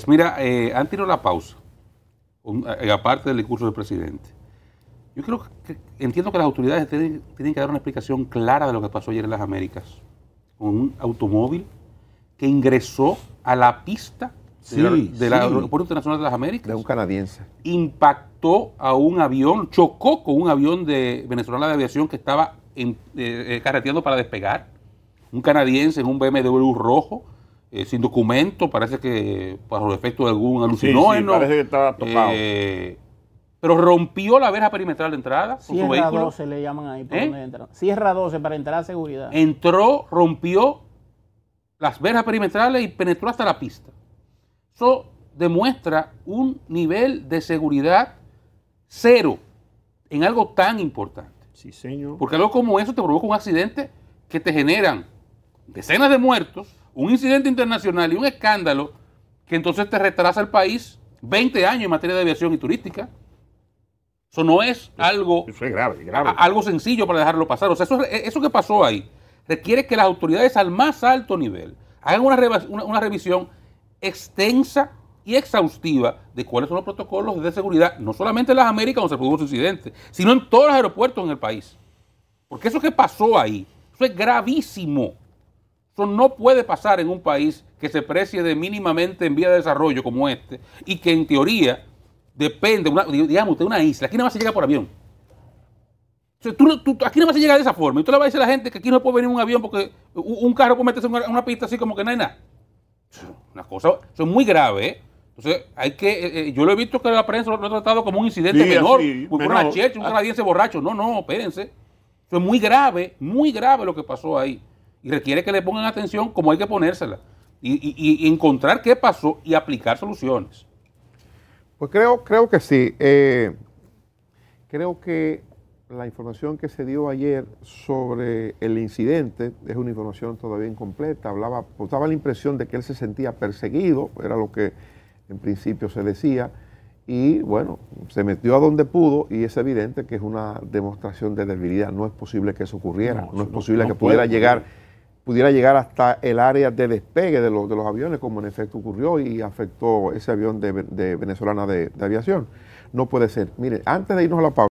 Pues mira, eh, han tirado la pausa, eh, aparte del discurso del presidente. Yo creo que, entiendo que las autoridades tienen, que dar una explicación clara de lo que pasó ayer en las Américas. Con un automóvil que ingresó a la pista del Aeropuerto Internacional de las Américas. De un canadiense. Impactó a un avión, chocó con un avión de venezolana de aviación que estaba eh, eh, carreteando para despegar. Un canadiense en un BMW rojo eh, sin documento, parece que los efecto de algún alucinógeno. Sí, parece que estaba tocado. Eh, pero rompió la verja perimetral de entrada Sierra su vehículo. 12 le llaman ahí por ¿Eh? Sierra 12 para entrar a seguridad. Entró, rompió las verjas perimetrales y penetró hasta la pista. Eso demuestra un nivel de seguridad cero en algo tan importante. Sí, señor. Porque algo como eso te provoca un accidente que te generan decenas de muertos un incidente internacional y un escándalo que entonces te retrasa el país 20 años en materia de aviación y turística. Eso no es algo, algo sencillo para dejarlo pasar. O sea, eso, eso que pasó ahí requiere que las autoridades al más alto nivel hagan una, revisión extensa y exhaustiva de cuáles son los protocolos de seguridad, no solamente en las Américas donde se produjo ese incidente, sino en todos los aeropuertos en el país. Porque eso que pasó ahí, eso es gravísimo. Eso no puede pasar en un país que se precie de mínimamente en vía de desarrollo como este y que en teoría depende, digamos, de una isla. Aquí nada más se llegar por avión. tú, aquí nada más se llega de esa forma. Y tú le vas a decir a la gente que aquí no puede venir un avión porque un carro puede meterse en una, pista así como que no hay nada. Una cosa, eso es muy grave. ¿eh? Entonces, hay que. Eh, eh, yo lo he visto que la prensa lo ha tratado como un incidente menor. una un ah. canadiense borracho. No, no, espérense. Eso es muy grave, muy grave lo que pasó ahí y requiere que le pongan atención como hay que ponérsela y, encontrar qué pasó y aplicar soluciones. Pues creo, creo que sí. Eh, creo que la información que se dio ayer sobre el incidente es una información todavía incompleta. Hablaba, pues, daba la impresión de que él se sentía perseguido, era lo que en principio se decía, y bueno, se metió a donde pudo y es evidente que es una demostración de debilidad. No es posible que eso ocurriera, no, es posible que pudiera llegar pudiera llegar hasta el área de despegue de, los, de los aviones, como en efecto ocurrió y afectó ese avión de, venezolana de, de aviación. No puede ser. Mire, antes de irnos a la pausa,